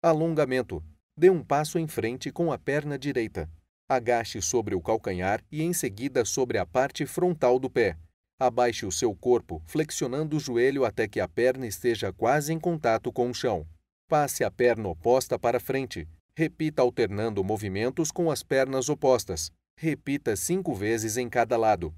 Alongamento. Dê um passo em frente com a perna direita. Agache sobre o calcanhar e em seguida sobre a parte frontal do pé. Abaixe o seu corpo, flexionando o joelho até que a perna esteja quase em contato com o chão. Passe a perna oposta para frente. Repita alternando movimentos com as pernas opostas. Repita cinco vezes em cada lado.